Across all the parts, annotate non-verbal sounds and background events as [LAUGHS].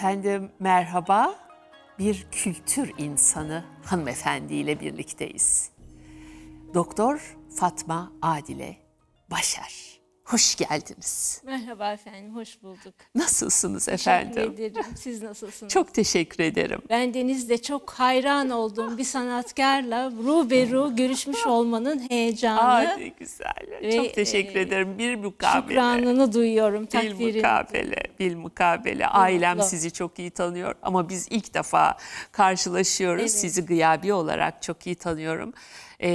Efendim merhaba. Bir kültür insanı hanımefendi ile birlikteyiz. Doktor Fatma Adile Başar. Hoş geldiniz. Merhaba efendim, hoş bulduk. Nasılsınız efendim? Teşekkür ederim. Siz nasılsınız? Çok teşekkür ederim. Ben Deniz'de çok hayran olduğum bir sanatkarla ruh ruberu görüşmüş olmanın heyecanı. Aa, ne güzel. Ve, çok teşekkür e, ederim. Bir mukabele. Şükranını duyuyorum, takdirini. Bil mukabele, bil mukabele. Ailem Mutlu. sizi çok iyi tanıyor ama biz ilk defa karşılaşıyoruz. Evet. Sizi gıyabi olarak çok iyi tanıyorum e,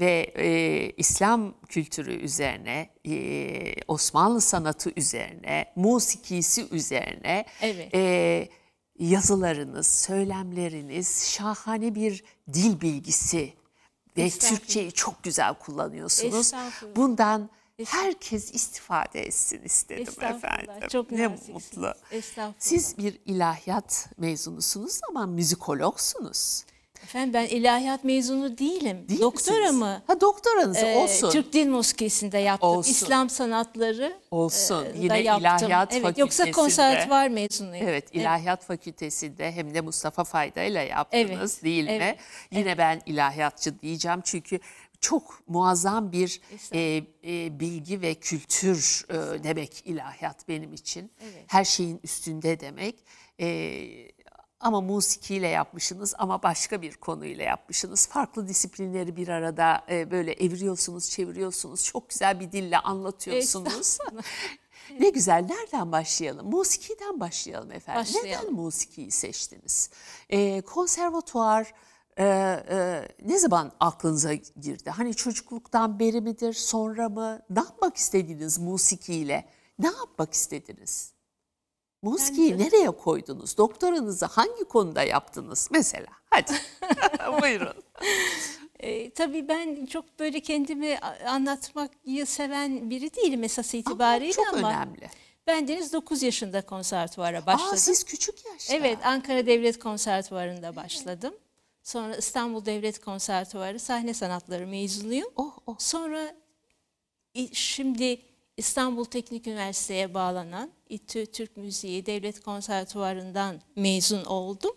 ve e, İslam kültürü üzerine, e, Osmanlı sanatı üzerine, musikisi üzerine evet. e, yazılarınız, söylemleriniz şahane bir dil bilgisi ve Türkçeyi çok güzel kullanıyorsunuz. Bundan herkes istifade etsin istedim efendim. Çok ne mutlu. Siz bir ilahiyat mezunusunuz ama müzikologsunuz. Efendim ben ilahiyat mezunu değilim. Değil doktora mı? Ha doktoranız ee, olsun. Türk Dil Muskesi'nde yaptım. Olsun. İslam sanatları olsun. E, Yine yaptım. ilahiyat evet, fakültesinde. Yoksa konservatuvar mezunuyum. Evet ilahiyat evet. fakültesinde hem de Mustafa Fayda ile yaptınız evet. değil evet. mi? Yine evet. ben ilahiyatçı diyeceğim çünkü çok muazzam bir e, e, bilgi ve kültür e, demek ilahiyat benim için. Evet. Her şeyin üstünde demek. E, ama musikiyle yapmışsınız ama başka bir konuyla yapmışsınız. Farklı disiplinleri bir arada e, böyle eviriyorsunuz, çeviriyorsunuz. Çok güzel bir dille anlatıyorsunuz. [LAUGHS] ne güzel. Nereden başlayalım? Musiki'den başlayalım efendim. Başlayalım. Neden musikiyi seçtiniz? E, konservatuar e, e, ne zaman aklınıza girdi? Hani çocukluktan beri midir, sonra mı? Ne yapmak istediğiniz musikiyle? Ne yapmak istediniz? Muski'yi Bence... nereye koydunuz? Doktoranızı hangi konuda yaptınız mesela? Hadi [LAUGHS] buyurun. E, tabii ben çok böyle kendimi anlatmayı seven biri değilim esas itibariyle ama... Çok ama önemli. Ben Deniz 9 yaşında konservatuara başladım. Aa, siz küçük yaşta. Evet Ankara Devlet Konservatuvarı'nda başladım. Sonra İstanbul Devlet Konservatuvarı sahne sanatları mezunuyum. Oh, oh. Sonra şimdi İstanbul Teknik Üniversitesi'ye bağlanan İTÜ Türk Müziği Devlet Konservatuvarı'ndan mezun oldum.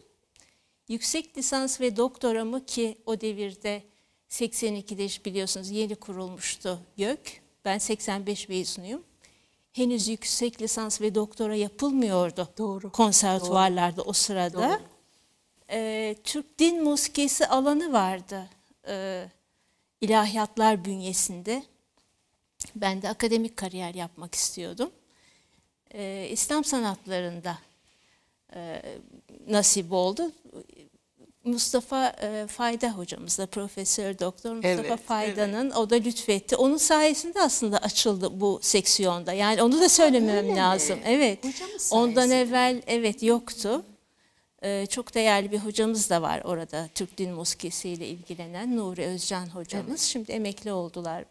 Yüksek lisans ve doktoramı ki o devirde 82'de biliyorsunuz yeni kurulmuştu YÖK. Ben 85 mezunuyum. Henüz yüksek lisans ve doktora yapılmıyordu Doğru. konservatuvarlarda Doğru. o sırada. Doğru. Ee, Türk Din Musikisi alanı vardı. Ee, ilahiyatlar bünyesinde ben de akademik kariyer yapmak istiyordum. Ee, İslam sanatlarında e, nasip oldu. Mustafa e, Fayda hocamızla Profesör Doktor Mustafa evet, Fayda'nın evet. o da lütfetti. Onun sayesinde aslında açıldı bu seksiyonda. Yani onu da söylemem lazım. Mi? Evet. Ondan evvel evet yoktu. E, çok değerli bir hocamız da var orada. Türk Din Muskisi ile ilgilenen Nuri Özcan hocamız. Evet. Şimdi emekli oldular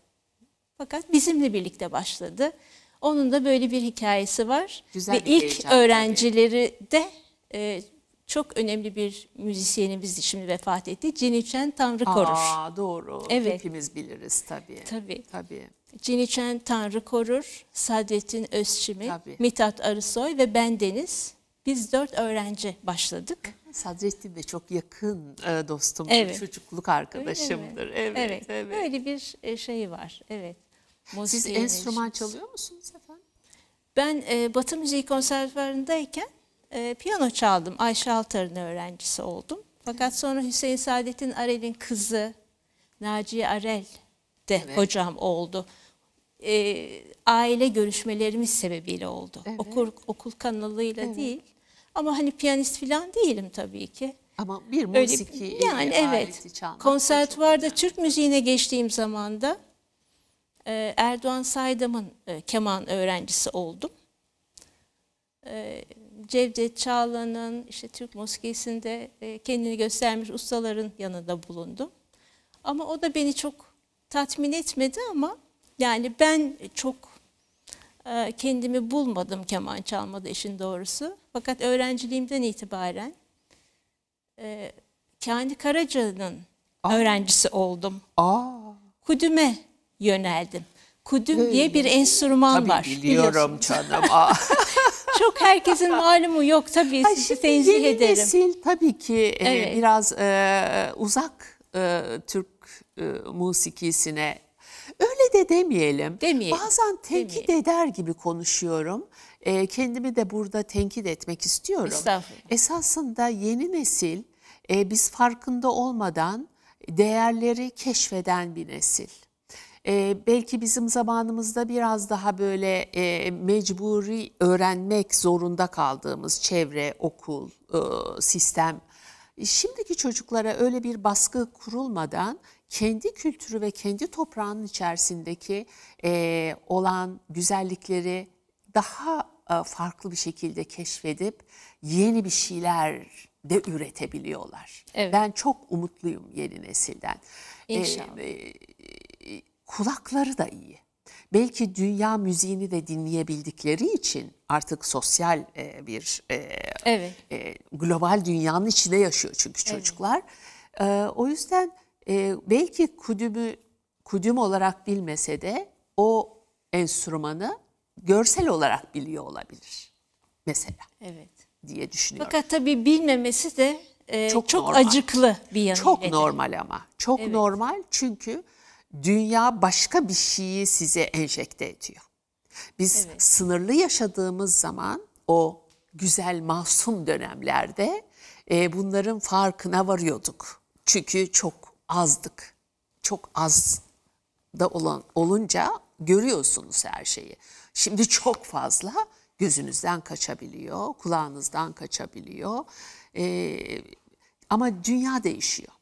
fakat bizimle birlikte başladı. Onun da böyle bir hikayesi var. Güzel Ve ilk öğrencileri tabii. de e, çok önemli bir müzisyenimiz şimdi vefat etti. Ciniçen Tanrı Korur. Aa, doğru. Evet. Hepimiz biliriz tabii. Tabii. tabii. Ciniçen Tanrı Korur, Sadettin Özçimi, Mitat Arısoy ve ben Deniz. Biz dört öğrenci başladık. [LAUGHS] Sadrettin de çok yakın e, dostum, evet. çocukluk arkadaşımdır. Evet, evet, evet. Öyle bir şey var. Evet. Siz enstrüman çalıyor musunuz efendim? Ben e, Batı Müziği Konservatuvarı'ndayken e, piyano çaldım. Ayşe Altar'ın öğrencisi oldum. Fakat sonra Hüseyin Saadet'in Arel'in kızı Naciye Arel de evet. hocam oldu. E, aile görüşmelerimiz sebebiyle oldu. Evet. Okul, okul kanalıyla evet. değil. Ama hani piyanist falan değilim tabii ki. Ama bir musiki Öyle, yani evet. Konservatuvarda Türk müziğine geçtiğim zamanda ee, Erdoğan Saydam'ın e, keman öğrencisi oldum. Ee, Cevdet Çağla'nın işte Türk Moskesi'nde e, kendini göstermiş ustaların yanında bulundum. Ama o da beni çok tatmin etmedi ama yani ben çok e, kendimi bulmadım keman çalmada işin doğrusu. Fakat öğrenciliğimden itibaren e, Kani Karaca'nın öğrencisi oldum. Aa. Kudüme yöneldim kudüm diye bir enstrüman tabii var. Biliyorum canım. [LAUGHS] Çok herkesin malumu yok tabii Hayır, sizi tenzih ederim. Nesil, tabii ki e, evet. e, biraz e, uzak e, Türk e, musikisine öyle de demeyelim. Demeyelim. Bazen tenkit demeyelim. eder gibi konuşuyorum. E, kendimi de burada tenkit etmek istiyorum. Estağfurullah. Esasında yeni nesil e, biz farkında olmadan değerleri keşfeden bir nesil e, belki bizim zamanımızda biraz daha böyle e, mecburi öğrenmek zorunda kaldığımız çevre, okul, e, sistem. Şimdiki çocuklara öyle bir baskı kurulmadan kendi kültürü ve kendi toprağının içerisindeki e, olan güzellikleri daha e, farklı bir şekilde keşfedip yeni bir şeyler de üretebiliyorlar. Evet. Ben çok umutluyum yeni nesilden. İnşallah. Ee, kulakları da iyi. Belki dünya müziğini de dinleyebildikleri için artık sosyal e, bir e, evet. e, global dünyanın içinde yaşıyor çünkü çocuklar. Evet. E, o yüzden e, belki kudümü kudüm olarak bilmese de o enstrümanı görsel olarak biliyor olabilir mesela. Evet. Diye düşünüyorum. Fakat tabii bilmemesi de e, çok, çok acıklı bir yanı. Çok ederim. normal ama. Çok evet. normal çünkü dünya başka bir şeyi size enjekte ediyor. Biz evet. sınırlı yaşadığımız zaman o güzel masum dönemlerde e, bunların farkına varıyorduk. Çünkü çok azdık. Çok az da olan olunca görüyorsunuz her şeyi. Şimdi çok fazla gözünüzden kaçabiliyor, kulağınızdan kaçabiliyor. E, ama dünya değişiyor.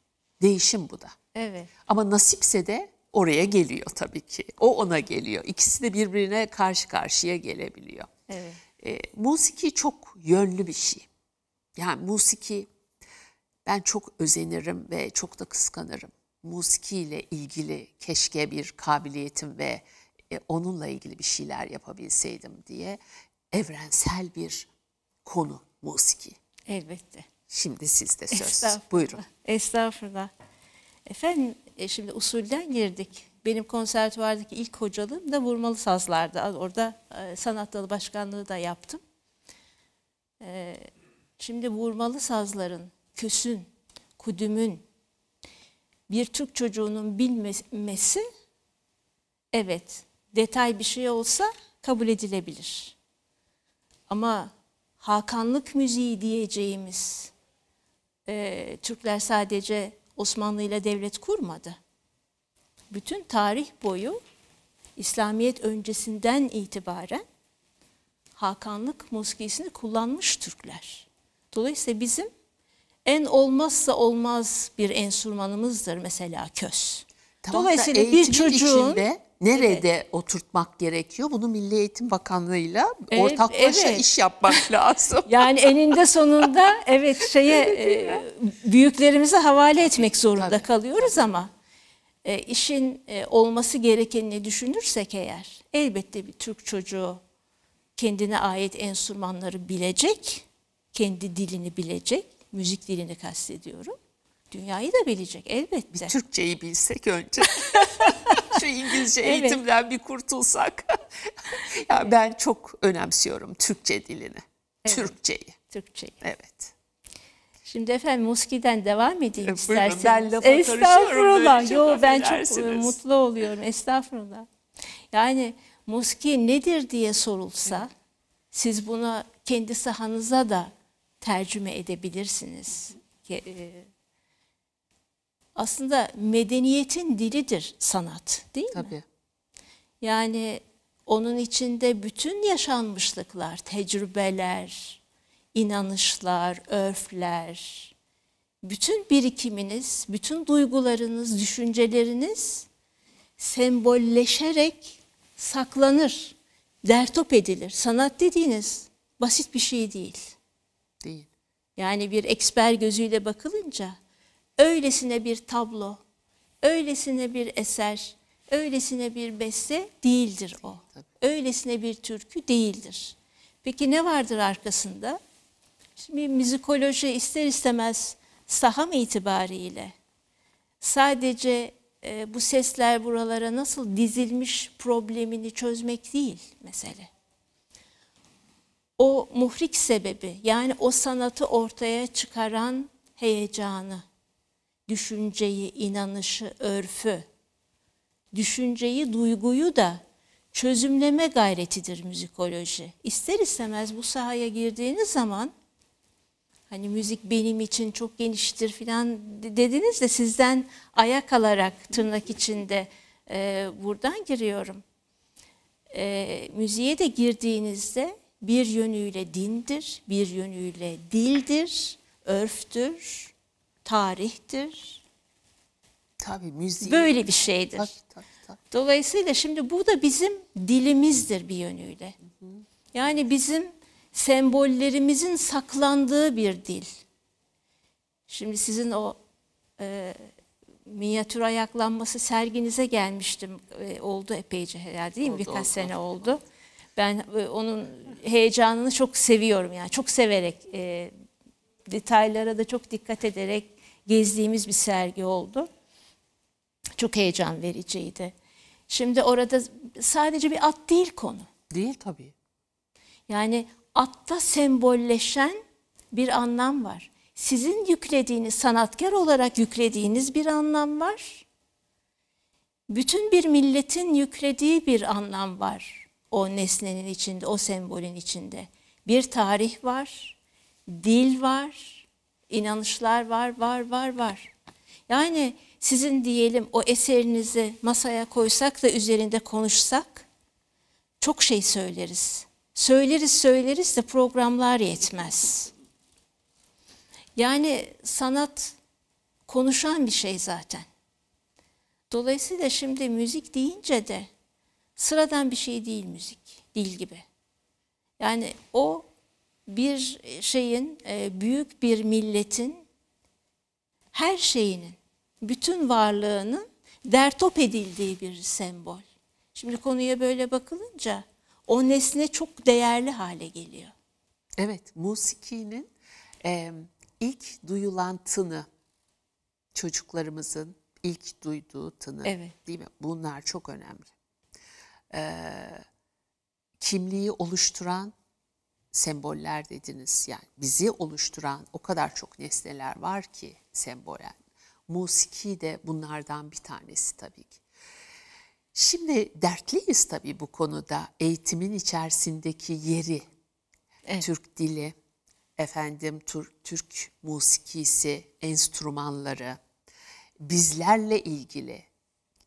Değişim bu da. Evet. Ama nasipse de oraya geliyor tabii ki. O ona geliyor. İkisi de birbirine karşı karşıya gelebiliyor. Evet. E, musiki çok yönlü bir şey. Yani musiki ben çok özenirim ve çok da kıskanırım. Musiki ile ilgili keşke bir kabiliyetim ve e, onunla ilgili bir şeyler yapabilseydim diye evrensel bir konu musiki. Elbette. Şimdi sizde söz. Estağfurullah. Buyurun. Estağfurullah. Efendim e, şimdi usulden girdik. Benim konservatuvardaki ilk hocalığım da vurmalı sazlardı. Orada e, sanat dalı başkanlığı da yaptım. E, şimdi vurmalı sazların, küsün, kudümün bir Türk çocuğunun bilmesi evet detay bir şey olsa kabul edilebilir. Ama Hakanlık müziği diyeceğimiz e, Türkler sadece Osmanlı ile devlet kurmadı. Bütün tarih boyu İslamiyet öncesinden itibaren Hakanlık muskisini kullanmış Türkler. Dolayısıyla bizim en olmazsa olmaz bir ensurmanımızdır mesela köz. Tam Dolayısıyla bir çocuğun içinde Nerede evet. oturtmak gerekiyor? Bunu Milli Eğitim Bakanlığı'yla evet, ortaklaşa evet. iş yapmak [LAUGHS] lazım. yani eninde sonunda evet şeye e, büyüklerimize havale etmek zorunda Tabii. kalıyoruz ama e, işin e, olması gerekenini düşünürsek eğer elbette bir Türk çocuğu kendine ait enstrümanları bilecek, kendi dilini bilecek, müzik dilini kastediyorum. Dünyayı da bilecek elbette. Bir Türkçeyi bilsek önce. [LAUGHS] şu İngilizce evet. eğitimden bir kurtulsak. [LAUGHS] ya yani ben çok önemsiyorum Türkçe dilini. Evet. Türkçeyi. Türkçeyi. Evet. Şimdi efendim Muski'den devam edeyim e, isterseniz. Ben Estağfurullah. Yo ben çok e, mutlu oluyorum. Estağfurullah. Yani Muski nedir diye sorulsa siz bunu kendi sahanıza da tercüme edebilirsiniz. Ke e, aslında medeniyetin dilidir sanat değil Tabii. mi? Tabii. Yani onun içinde bütün yaşanmışlıklar, tecrübeler, inanışlar, örfler, bütün birikiminiz, bütün duygularınız, düşünceleriniz sembolleşerek saklanır, dertop edilir. Sanat dediğiniz basit bir şey değil. Değil. Yani bir eksper gözüyle bakılınca öylesine bir tablo, öylesine bir eser, öylesine bir beste değildir o. Öylesine bir türkü değildir. Peki ne vardır arkasında? Şimdi müzikoloji ister istemez saham itibariyle sadece e, bu sesler buralara nasıl dizilmiş problemini çözmek değil mesele. O muhrik sebebi yani o sanatı ortaya çıkaran heyecanı, düşünceyi, inanışı, örfü, düşünceyi, duyguyu da çözümleme gayretidir müzikoloji. İster istemez bu sahaya girdiğiniz zaman hani müzik benim için çok geniştir filan dediniz de sizden ayak alarak tırnak içinde e, buradan giriyorum. E, müziğe de girdiğinizde bir yönüyle dindir, bir yönüyle dildir, örftür, tarihtir. Tabii müziği. Böyle bir şeydir. Tabii, tabii, tabii. Dolayısıyla şimdi bu da bizim dilimizdir bir yönüyle. Yani bizim sembollerimizin saklandığı bir dil. Şimdi sizin o e, minyatür ayaklanması serginize gelmiştim. E, oldu epeyce herhalde değil mi? Oldu, Birkaç oldu, sene oldu. oldu. Ben e, onun heyecanını çok seviyorum yani. Çok severek, e, detaylara da çok dikkat ederek gezdiğimiz bir sergi oldu. Çok heyecan vericiydi. Şimdi orada sadece bir at değil konu. Değil tabii. Yani atta sembolleşen bir anlam var. Sizin yüklediğiniz, sanatkar olarak yüklediğiniz bir anlam var. Bütün bir milletin yüklediği bir anlam var o nesnenin içinde, o sembolün içinde. Bir tarih var, dil var, inanışlar var, var, var, var. Yani sizin diyelim o eserinizi masaya koysak da üzerinde konuşsak çok şey söyleriz. Söyleriz söyleriz de programlar yetmez. Yani sanat konuşan bir şey zaten. Dolayısıyla şimdi müzik deyince de sıradan bir şey değil müzik, dil gibi. Yani o bir şeyin, e, büyük bir milletin her şeyinin, bütün varlığının dertop edildiği bir sembol. Şimdi konuya böyle bakılınca o nesne çok değerli hale geliyor. Evet, musikinin e, ilk duyulan tını çocuklarımızın ilk duyduğu tını evet. değil mi? Bunlar çok önemli. E, kimliği oluşturan semboller dediniz. Yani bizi oluşturan o kadar çok nesneler var ki sembolen. Musiki de bunlardan bir tanesi tabii ki. Şimdi dertliyiz tabii bu konuda. Eğitimin içerisindeki yeri, evet. Türk dili, efendim Türk, Türk musikisi, enstrümanları, bizlerle ilgili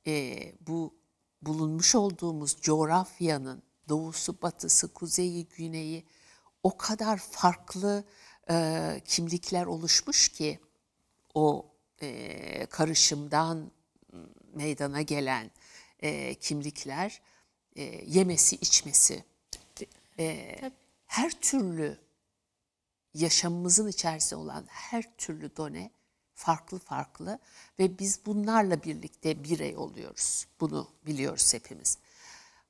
e, bu bulunmuş olduğumuz coğrafyanın doğusu, batısı, kuzeyi, güneyi o kadar farklı e, kimlikler oluşmuş ki o e, karışımdan meydana gelen e, kimlikler e, yemesi içmesi e, her türlü yaşamımızın içerisinde olan her türlü done farklı farklı ve biz bunlarla birlikte birey oluyoruz. Bunu biliyoruz hepimiz.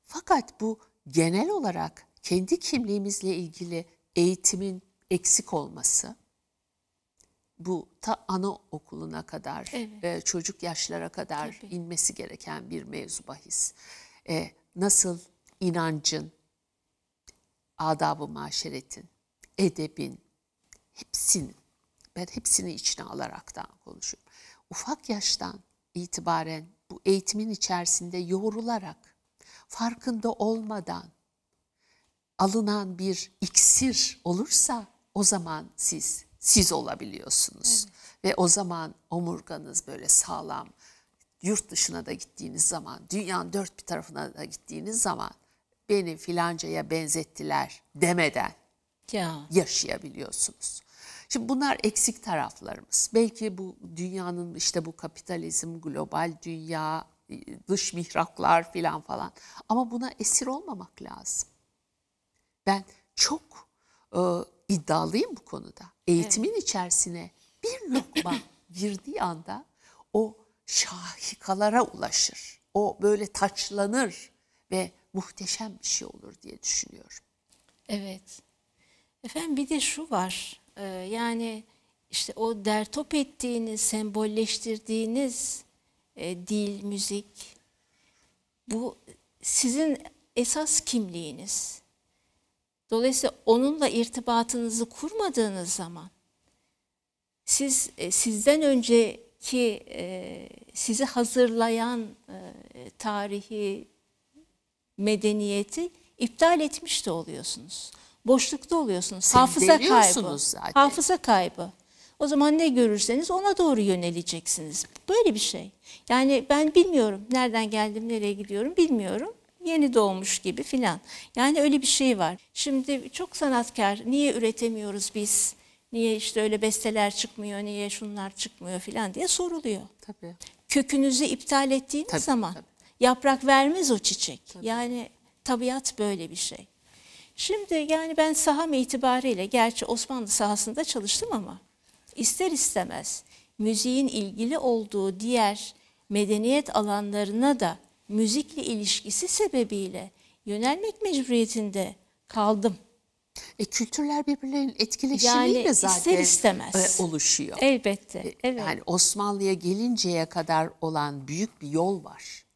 Fakat bu genel olarak kendi kimliğimizle ilgili eğitimin eksik olması, bu ta ana okuluna kadar, evet. e, çocuk yaşlara kadar Tabii. inmesi gereken bir mevzu bahis. E, nasıl inancın, adab-ı maşeretin, edebin, hepsini, ben hepsini içine alaraktan konuşuyorum. Ufak yaştan itibaren bu eğitimin içerisinde yoğrularak, farkında olmadan alınan bir iksir olursa o zaman siz siz olabiliyorsunuz. Evet. Ve o zaman omurganız böyle sağlam. Yurt dışına da gittiğiniz zaman, dünyanın dört bir tarafına da gittiğiniz zaman beni filancaya benzettiler demeden ya. yaşayabiliyorsunuz. Şimdi bunlar eksik taraflarımız. Belki bu dünyanın işte bu kapitalizm, global dünya, dış mihraklar filan falan. Ama buna esir olmamak lazım. Ben çok e, iddialıyım bu konuda. Eğitimin evet. içerisine bir lokma [LAUGHS] girdiği anda o şahikalara ulaşır. O böyle taçlanır ve muhteşem bir şey olur diye düşünüyorum. Evet. Efendim bir de şu var. Ee, yani işte o dertop ettiğiniz, sembolleştirdiğiniz e, dil, müzik bu sizin esas kimliğiniz. Dolayısıyla onunla irtibatınızı kurmadığınız zaman siz e, sizden önceki e, sizi hazırlayan e, tarihi medeniyeti iptal etmiş de oluyorsunuz. Boşlukta oluyorsunuz. Siz hafıza kaybı. Zaten. Hafıza kaybı. O zaman ne görürseniz ona doğru yöneleceksiniz. Böyle bir şey. Yani ben bilmiyorum nereden geldim, nereye gidiyorum bilmiyorum yeni doğmuş gibi filan. Yani öyle bir şey var. Şimdi çok sanatkar niye üretemiyoruz biz? Niye işte öyle besteler çıkmıyor, niye şunlar çıkmıyor filan diye soruluyor. Tabii. Kökünüzü iptal ettiğiniz tabii, zaman tabii. yaprak vermez o çiçek. Tabii. Yani tabiat böyle bir şey. Şimdi yani ben saham itibariyle gerçi Osmanlı sahasında çalıştım ama ister istemez müziğin ilgili olduğu diğer medeniyet alanlarına da müzikle ilişkisi sebebiyle yönelmek mecburiyetinde kaldım. E, kültürler birbirlerinin etkileşimiyle yani zaten ister istemez. E, oluşuyor. Elbette. E, evet. Yani Osmanlı'ya gelinceye kadar olan büyük bir yol var.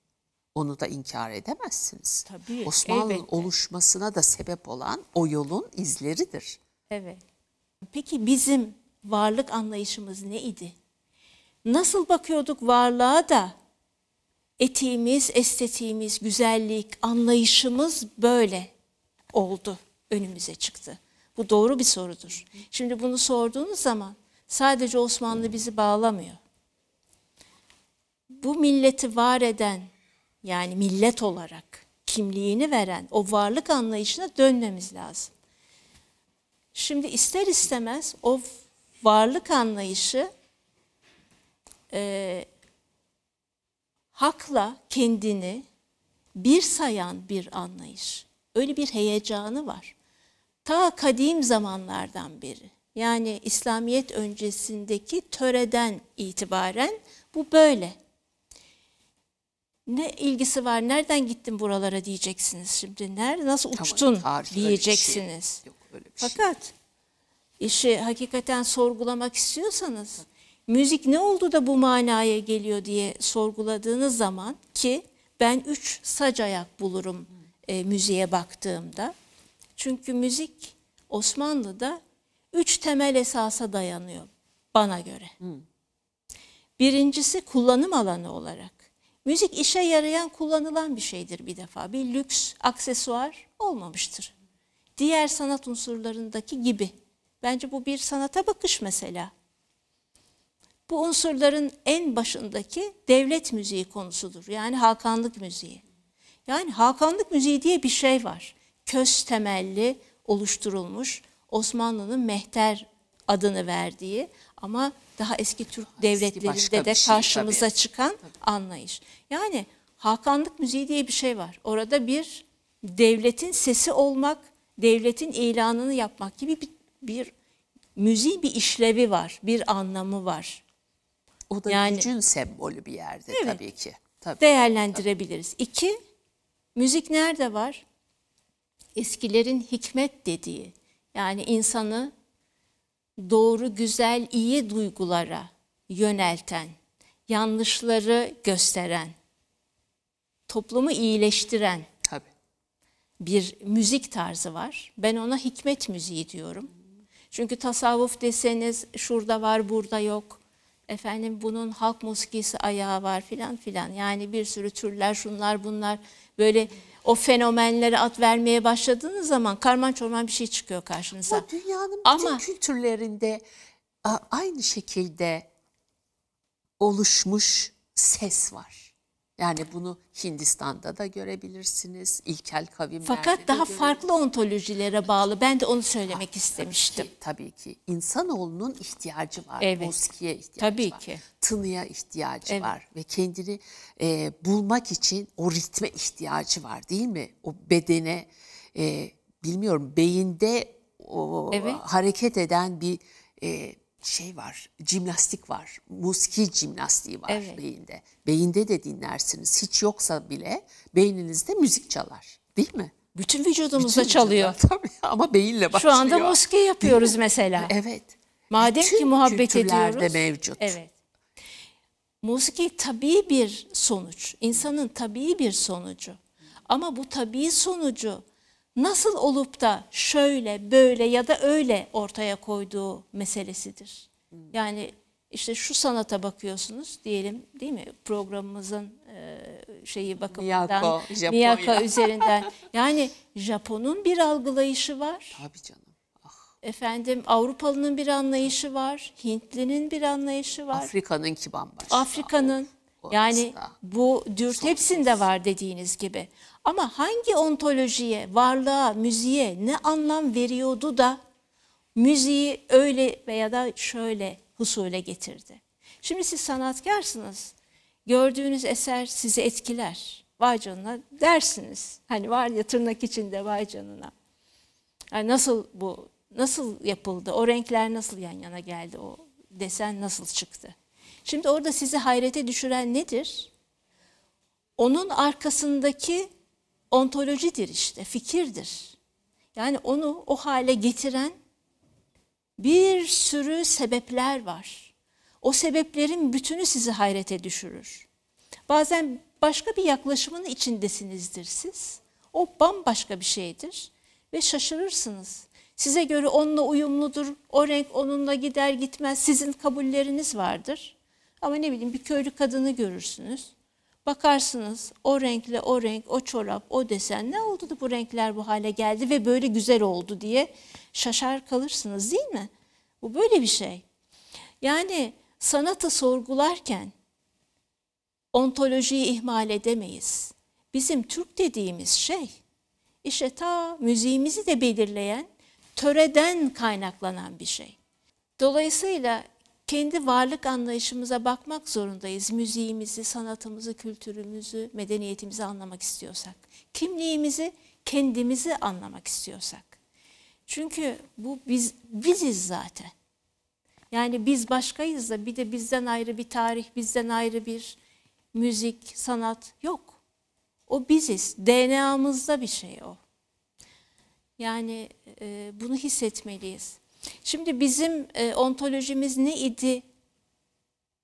Onu da inkar edemezsiniz. Tabii. Osmanlı'nın oluşmasına da sebep olan o yolun izleridir. Evet. Peki bizim varlık anlayışımız neydi? Nasıl bakıyorduk varlığa da etiğimiz, estetiğimiz, güzellik, anlayışımız böyle oldu, önümüze çıktı. Bu doğru bir sorudur. Şimdi bunu sorduğunuz zaman sadece Osmanlı bizi bağlamıyor. Bu milleti var eden yani millet olarak kimliğini veren o varlık anlayışına dönmemiz lazım. Şimdi ister istemez o varlık anlayışı e, hakla kendini bir sayan bir anlayış. Öyle bir heyecanı var. Ta kadim zamanlardan beri. Yani İslamiyet öncesindeki töreden itibaren bu böyle. Ne ilgisi var? Nereden gittin buralara diyeceksiniz şimdi. Nerede nasıl uçtun tamam, şey. diyeceksiniz. Şey. Yok, öyle bir şey Fakat şey. işi hakikaten sorgulamak istiyorsanız müzik ne oldu da bu manaya geliyor diye sorguladığınız zaman ki ben üç sac ayak bulurum e, müziğe baktığımda. Çünkü müzik Osmanlı'da üç temel esasa dayanıyor bana göre. Birincisi kullanım alanı olarak. Müzik işe yarayan kullanılan bir şeydir bir defa. Bir lüks aksesuar olmamıştır. Diğer sanat unsurlarındaki gibi. Bence bu bir sanata bakış mesela. Bu unsurların en başındaki devlet müziği konusudur. Yani Hakanlık müziği. Yani Hakanlık müziği diye bir şey var. Köz temelli oluşturulmuş Osmanlı'nın mehter adını verdiği ama daha eski Türk devletlerinde de şey, karşımıza tabii. çıkan anlayış. Yani Hakanlık müziği diye bir şey var. Orada bir devletin sesi olmak, devletin ilanını yapmak gibi bir, bir müziği bir işlevi var, bir anlamı var. O da yani, gücün sembolü bir yerde evet, tabii ki. Tabii, değerlendirebiliriz. İki, müzik nerede var? Eskilerin hikmet dediği yani insanı doğru, güzel, iyi duygulara yönelten, yanlışları gösteren, toplumu iyileştiren Tabii. bir müzik tarzı var. Ben ona hikmet müziği diyorum. Çünkü tasavvuf deseniz şurada var, burada yok efendim bunun halk musikisi ayağı var filan filan. Yani bir sürü türler şunlar bunlar böyle o fenomenlere at vermeye başladığınız zaman karman çorman bir şey çıkıyor karşınıza. Ama dünyanın Ama, bütün kültürlerinde aynı şekilde oluşmuş ses var. Yani bunu Hindistan'da da görebilirsiniz. İlkel kavimlerde Fakat daha farklı ontolojilere bağlı. Ben de onu söylemek tabii, istemiştim. Tabii ki, tabii ki. İnsanoğlunun ihtiyacı var. Evet. Boskiye ihtiyacı tabii var. Ki. Tınıya ihtiyacı evet. var. Ve kendini e, bulmak için o ritme ihtiyacı var değil mi? O bedene, e, bilmiyorum beyinde o, evet. hareket eden bir e, şey var, cimnastik var, musiki cimnastiği var evet. beyinde. Beyinde de dinlersiniz. Hiç yoksa bile beyninizde müzik çalar değil mi? Bütün vücudumuzda Bütün çalıyor. [LAUGHS] tabii ama beyinle başlıyor. Şu anda musiki yapıyoruz mesela. Evet. Madem Bütün ki muhabbet ediyoruz. mevcut. Evet. Musiki tabii bir sonuç. insanın tabii bir sonucu. Ama bu tabii sonucu nasıl olup da şöyle böyle ya da öyle ortaya koyduğu meselesidir. Yani işte şu sanata bakıyorsunuz diyelim değil mi programımızın e, şeyi bakımından Miyako, Miyako üzerinden yani Japon'un bir algılayışı var. Tabii canım. Ah. Efendim Avrupalı'nın bir anlayışı var, Hintli'nin bir anlayışı var. Afrika'nın ki bambaşka. Afrika'nın yani bu dürt hepsinde var dediğiniz gibi. Ama hangi ontolojiye, varlığa, müziğe ne anlam veriyordu da müziği öyle veya da şöyle husule getirdi? Şimdi siz sanatkarsınız. Gördüğünüz eser sizi etkiler. Vay canına dersiniz. Hani var ya tırnak içinde vay canına. Yani nasıl bu, nasıl yapıldı, o renkler nasıl yan yana geldi, o desen nasıl çıktı? Şimdi orada sizi hayrete düşüren nedir? Onun arkasındaki ontolojidir işte, fikirdir. Yani onu o hale getiren bir sürü sebepler var. O sebeplerin bütünü sizi hayrete düşürür. Bazen başka bir yaklaşımın içindesinizdir siz. O bambaşka bir şeydir ve şaşırırsınız. Size göre onunla uyumludur, o renk onunla gider gitmez, sizin kabulleriniz vardır. Ama ne bileyim bir köylü kadını görürsünüz. Bakarsınız o renkle o renk, o çorap, o desen ne oldu da bu renkler bu hale geldi ve böyle güzel oldu diye şaşar kalırsınız değil mi? Bu böyle bir şey. Yani sanatı sorgularken ontolojiyi ihmal edemeyiz. Bizim Türk dediğimiz şey işte ta müziğimizi de belirleyen töreden kaynaklanan bir şey. Dolayısıyla kendi varlık anlayışımıza bakmak zorundayız. Müziğimizi, sanatımızı, kültürümüzü, medeniyetimizi anlamak istiyorsak. Kimliğimizi, kendimizi anlamak istiyorsak. Çünkü bu biz biziz zaten. Yani biz başkayız da bir de bizden ayrı bir tarih, bizden ayrı bir müzik, sanat yok. O biziz. DNA'mızda bir şey o. Yani e, bunu hissetmeliyiz. Şimdi bizim e, ontolojimiz ne idi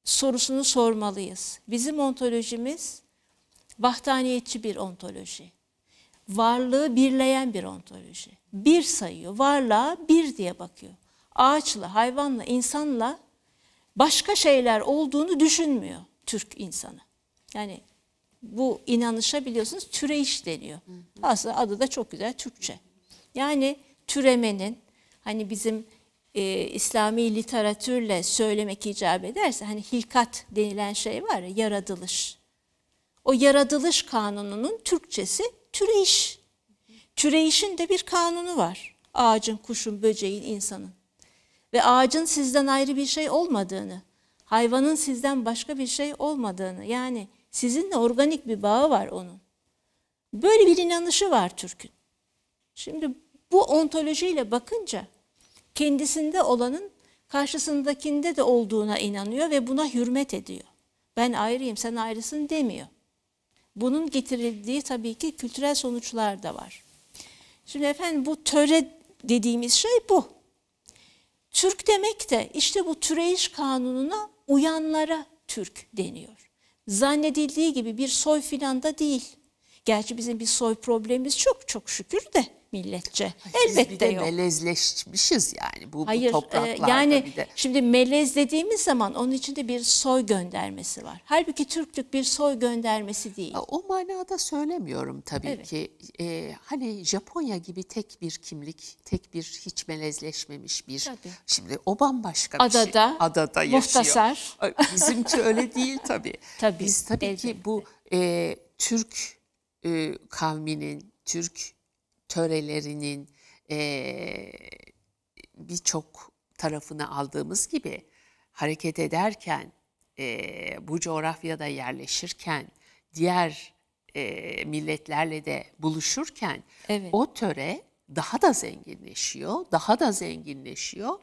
sorusunu sormalıyız. Bizim ontolojimiz vahdaniyetçi bir ontoloji. Varlığı birleyen bir ontoloji. Bir sayıyor, varlığa bir diye bakıyor. Ağaçla, hayvanla, insanla başka şeyler olduğunu düşünmüyor Türk insanı. Yani bu inanışa biliyorsunuz türeyiş deniyor. Aslında adı da çok güzel Türkçe. Yani türemenin, hani bizim e, İslami literatürle söylemek icap ederse hani hilkat denilen şey var ya yaratılış. O yaratılış kanununun Türkçesi türeyiş. Türeyişin de bir kanunu var. Ağacın, kuşun, böceğin, insanın. Ve ağacın sizden ayrı bir şey olmadığını, hayvanın sizden başka bir şey olmadığını, yani sizinle organik bir bağı var onun. Böyle bir inanışı var Türk'ün. Şimdi bu ontolojiyle bakınca kendisinde olanın karşısındakinde de olduğuna inanıyor ve buna hürmet ediyor. Ben ayrıyım, sen ayrısın demiyor. Bunun getirildiği tabii ki kültürel sonuçlar da var. Şimdi efendim bu töre dediğimiz şey bu. Türk demek de işte bu türeyiş kanununa uyanlara Türk deniyor. Zannedildiği gibi bir soy filan da değil. Gerçi bizim bir soy problemimiz çok çok şükür de milletçe. Hayır, Elbette biz bir de yok. melezleşmişiz yani bu, Hayır, bu e, topraklarda e, yani bir de. Şimdi melez dediğimiz zaman onun içinde bir soy göndermesi var. Halbuki Türklük bir soy göndermesi değil. O manada söylemiyorum tabii evet. ki. Ee, hani Japonya gibi tek bir kimlik, tek bir hiç melezleşmemiş bir. Tabii. Şimdi o bambaşka Adada, bir şey. Adada yaşıyor. Muhtasar. Bizimki öyle değil tabii. [LAUGHS] tabii Biz tabii ki bu e, Türk e, kavminin, Türk törelerinin e, birçok tarafını aldığımız gibi hareket ederken, e, bu coğrafyada yerleşirken, diğer e, milletlerle de buluşurken evet. o töre daha da zenginleşiyor, daha da zenginleşiyor,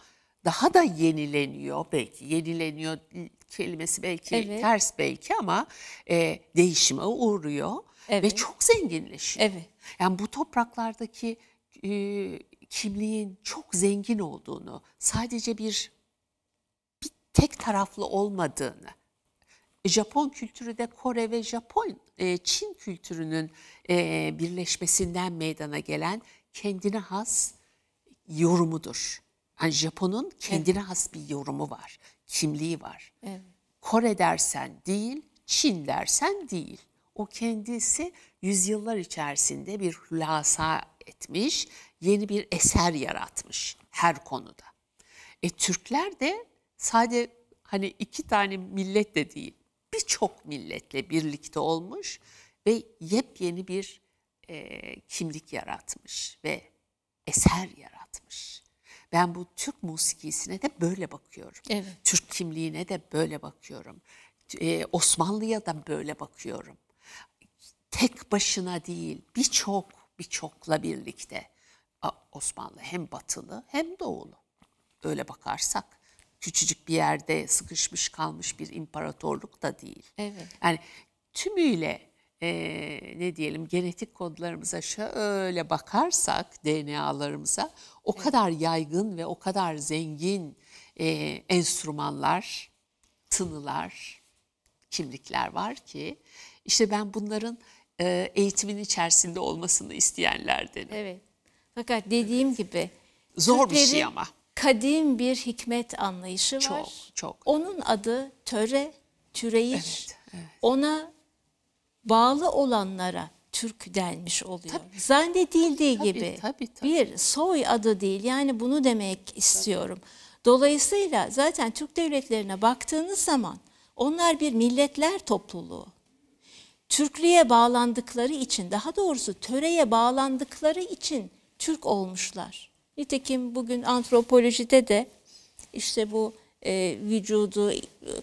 daha da yenileniyor belki. Yenileniyor kelimesi belki evet. ters belki ama e, değişime uğruyor Evet. Ve çok zenginleşiyor. Evet. Yani bu topraklardaki e, kimliğin çok zengin olduğunu, sadece bir, bir tek taraflı olmadığını, Japon kültürü de Kore ve Japon, e, Çin kültürünün e, birleşmesinden meydana gelen kendine has yorumudur. Yani Japon'un kendine evet. has bir yorumu var, kimliği var. Evet. Kore dersen değil, Çin dersen değil o kendisi yüzyıllar içerisinde bir hülasa etmiş, yeni bir eser yaratmış her konuda. E Türkler de sadece hani iki tane millet de değil, birçok milletle birlikte olmuş ve yepyeni bir e, kimlik yaratmış ve eser yaratmış. Ben bu Türk musikisine de böyle bakıyorum. Evet. Türk kimliğine de böyle bakıyorum. Ee, Osmanlı'ya da böyle bakıyorum tek başına değil birçok birçokla birlikte Osmanlı hem batılı hem doğulu öyle bakarsak küçücük bir yerde sıkışmış kalmış bir imparatorluk da değil. Evet. Yani tümüyle e, ne diyelim genetik kodlarımıza şöyle bakarsak DNA'larımıza o evet. kadar yaygın ve o kadar zengin e, enstrümanlar, tınılar, kimlikler var ki işte ben bunların e, eğitimin içerisinde olmasını isteyenlerden. Evet. Fakat dediğim gibi zor bir şey ama. Kadim bir hikmet anlayışı var. Çok çok. Onun adı töre, türeyiş. Evet, evet. Ona bağlı olanlara Türk denmiş oluyor. Tabii. Zannedildiği tabii, gibi tabii, tabii. bir soy adı değil. Yani bunu demek istiyorum. Tabii. Dolayısıyla zaten Türk devletlerine baktığınız zaman onlar bir milletler topluluğu. Türklüğe bağlandıkları için, daha doğrusu töreye bağlandıkları için Türk olmuşlar. Nitekim bugün antropolojide de işte bu e, vücudu,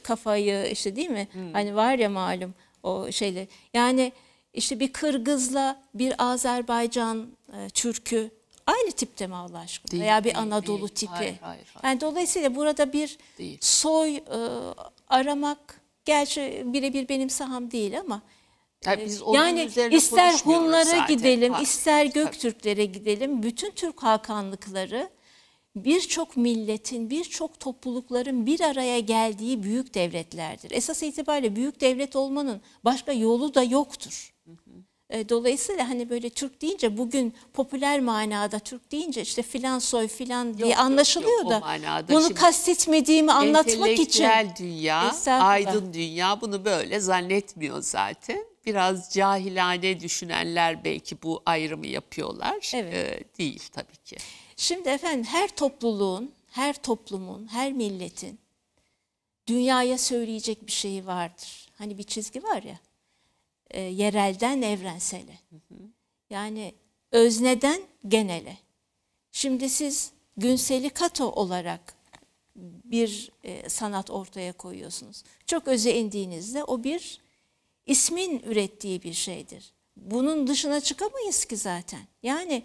kafayı işte değil mi? Hmm. Hani var ya malum o şeyler. Yani işte bir Kırgızla bir Azerbaycan e, Türk'ü aynı tipte mi Allah aşkına? Değil, Veya bir değil, Anadolu değil. tipi. Hayır, hayır, hayır. Yani dolayısıyla burada bir değil. soy e, aramak gerçi birebir benim saham değil ama yani, ee, biz onun yani ister Hunlara zaten. gidelim, Hayır. ister Göktürklere Tabii. gidelim, bütün Türk hakanlıkları birçok milletin, birçok toplulukların bir araya geldiği büyük devletlerdir. Esas itibariyle büyük devlet olmanın başka yolu da yoktur. Ee, dolayısıyla hani böyle Türk deyince bugün popüler manada Türk deyince işte filan soy filan diye yok, anlaşılıyor yok, da bunu kastetmediğimi anlatmak için. Entelektüel dünya, aydın dünya bunu böyle zannetmiyor zaten biraz cahilane düşünenler belki bu ayrımı yapıyorlar. Evet. E, değil tabii ki. Şimdi efendim her topluluğun, her toplumun, her milletin dünyaya söyleyecek bir şeyi vardır. Hani bir çizgi var ya, e, yerelden evrensele. Hı hı. Yani özneden genele. Şimdi siz Günseli Kato olarak bir e, sanat ortaya koyuyorsunuz. Çok öze indiğinizde o bir ismin ürettiği bir şeydir. Bunun dışına çıkamayız ki zaten. Yani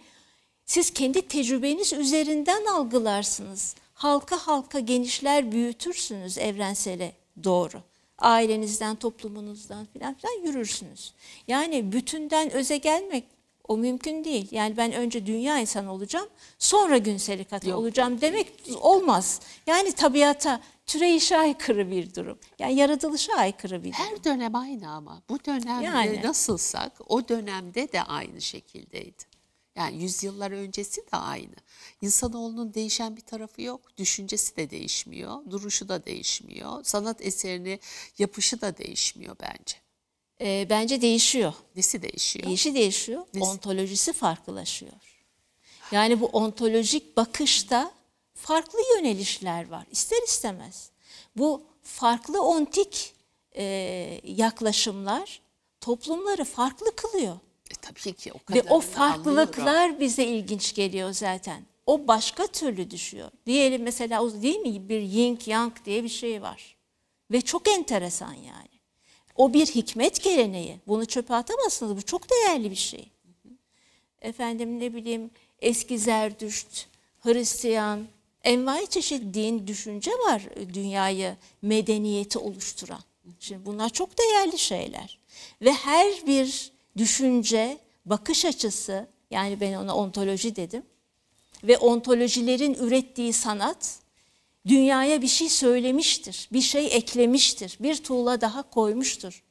siz kendi tecrübeniz üzerinden algılarsınız. Halka halka genişler büyütürsünüz evrensele doğru. Ailenizden, toplumunuzdan filan filan yürürsünüz. Yani bütünden öze gelmek o mümkün değil. Yani ben önce dünya insanı olacağım, sonra gün serikatı Yok. olacağım demek olmaz. Yani tabiata türeyişe [LAUGHS] aykırı bir durum. Yani yaratılışa aykırı bir durum. Her dönem aynı ama. Bu dönemde yani. nasılsak o dönemde de aynı şekildeydi. Yani yüzyıllar öncesi de aynı. İnsanoğlunun değişen bir tarafı yok. Düşüncesi de değişmiyor, duruşu da değişmiyor. Sanat eserini yapışı da değişmiyor bence e, bence değişiyor. Nesi değişiyor? Nesi değişiyor, Nesi? ontolojisi farklılaşıyor. Yani bu ontolojik bakışta farklı yönelişler var ister istemez. Bu farklı ontik e, yaklaşımlar toplumları farklı kılıyor. E, tabii ki o kadar. Ve o farklılıklar anlıyorum. bize ilginç geliyor zaten. O başka türlü düşüyor. Diyelim mesela o değil mi bir yin yang diye bir şey var. Ve çok enteresan yani. O bir hikmet geleneği. Bunu çöpe atamazsınız. Bu çok değerli bir şey. Efendim ne bileyim eski Zerdüşt, Hristiyan, envai çeşit din, düşünce var e, dünyayı, medeniyeti oluşturan. Şimdi bunlar çok değerli şeyler. Ve her bir düşünce, bakış açısı, yani ben ona ontoloji dedim. Ve ontolojilerin ürettiği sanat dünyaya bir şey söylemiştir, bir şey eklemiştir, bir tuğla daha koymuştur.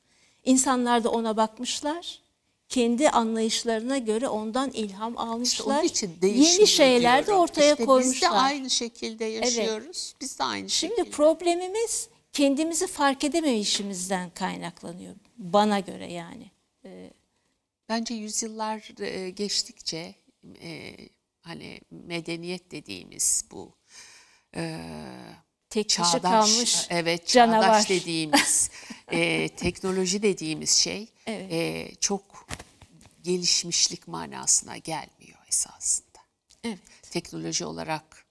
İnsanlar da ona bakmışlar, kendi anlayışlarına göre ondan ilham almışlar. İşte için Yeni şeyler de ortaya işte koymuşlar. Biz de aynı şekilde yaşıyoruz. Evet. Biz de aynı Şimdi şekilde. problemimiz kendimizi fark edemeyişimizden kaynaklanıyor. Bana göre yani. Ee, Bence yüzyıllar e, geçtikçe e, hani medeniyet dediğimiz bu e, Tek çağdaş, kalmış evet, canavar. çağdaş [LAUGHS] dediğimiz e, teknoloji dediğimiz şey evet. e, çok gelişmişlik manasına gelmiyor esasında. Evet. Teknoloji olarak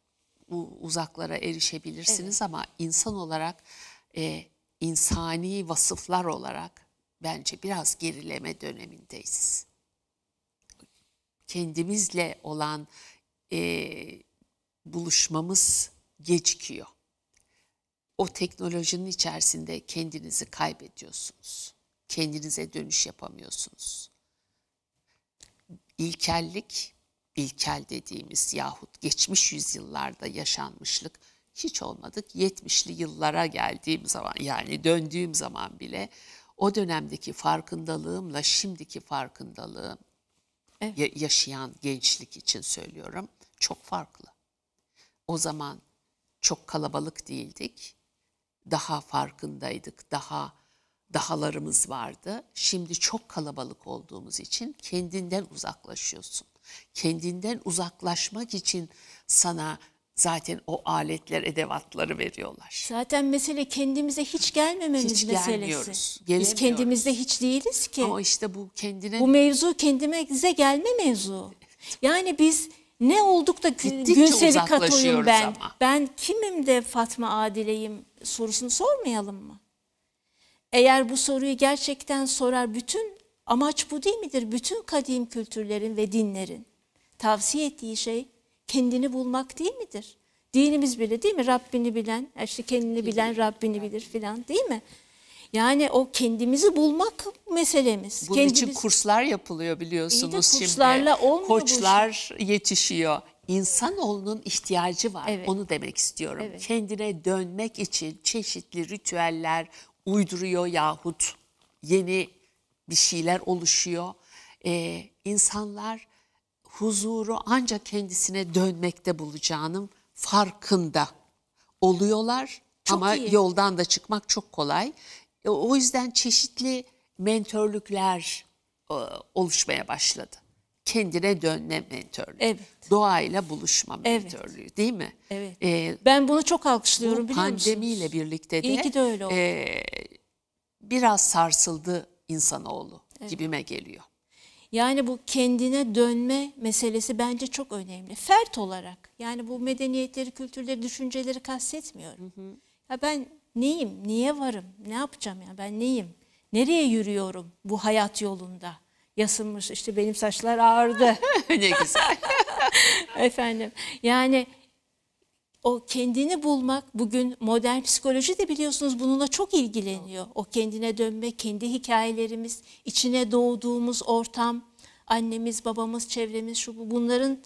bu uzaklara erişebilirsiniz evet. ama insan olarak e, insani vasıflar olarak bence biraz gerileme dönemindeyiz. Kendimizle olan e, buluşmamız gecikiyor. O teknolojinin içerisinde kendinizi kaybediyorsunuz. Kendinize dönüş yapamıyorsunuz. İlkellik, ilkel dediğimiz yahut geçmiş yüzyıllarda yaşanmışlık hiç olmadık 70'li yıllara geldiğim zaman yani döndüğüm zaman bile o dönemdeki farkındalığımla şimdiki farkındalığım evet. yaşayan gençlik için söylüyorum çok farklı. O zaman çok kalabalık değildik. Daha farkındaydık, daha dahalarımız vardı. Şimdi çok kalabalık olduğumuz için kendinden uzaklaşıyorsun. Kendinden uzaklaşmak için sana zaten o aletler, edevatları veriyorlar. Zaten mesele kendimize hiç gelmememiz hiç meselesi. Gelmiyoruz, Biz kendimizde hiç değiliz ki. Ama işte bu kendine... Bu mevzu kendimize gelme mevzu. Yani [LAUGHS] biz ne olduk da Gittikçe Günseli Kato'yum ben. Ama. Ben kimim de Fatma Adile'yim sorusunu sormayalım mı? Eğer bu soruyu gerçekten sorar bütün amaç bu değil midir? Bütün kadim kültürlerin ve dinlerin tavsiye ettiği şey kendini bulmak değil midir? Dinimiz bile değil mi? Rabbini bilen, işte kendini bilen Rabbini bilir filan değil mi? Yani o kendimizi bulmak meselemiz. Bunun kendimiz... için kurslar yapılıyor biliyorsunuz İyi de kurslarla şimdi. Olmuyor Koçlar bu işte. yetişiyor. İnsanoğlunun ihtiyacı var. Evet. Onu demek istiyorum. Evet. Kendine dönmek için çeşitli ritüeller uyduruyor yahut yeni bir şeyler oluşuyor. Ee, insanlar huzuru ancak kendisine dönmekte bulacağının farkında oluyorlar. Çok ama iyi. yoldan da çıkmak çok kolay. E, o yüzden çeşitli mentorluklar e, oluşmaya başladı. Kendine dönme mentorluğu, Evet. Doğayla buluşma mentorluğu, evet. değil mi? Evet. E, ben bunu çok alkışlıyorum bu biliyor musunuz? Pandemiyle birlikte de, İyi ki de öyle oldu. E, biraz sarsıldı insanoğlu evet. gibime geliyor. Yani bu kendine dönme meselesi bence çok önemli. Fert olarak yani bu medeniyetleri, kültürleri, düşünceleri kastetmiyorum. Hı hı. Ya ben neyim, niye varım, ne yapacağım ya ben neyim, nereye yürüyorum bu hayat yolunda? Yasınmış işte benim saçlar ağırdı. [LAUGHS] ne güzel. [LAUGHS] Efendim yani o kendini bulmak bugün modern psikoloji de biliyorsunuz bununla çok ilgileniyor. O kendine dönme, kendi hikayelerimiz, içine doğduğumuz ortam, annemiz, babamız, çevremiz şu bu bunların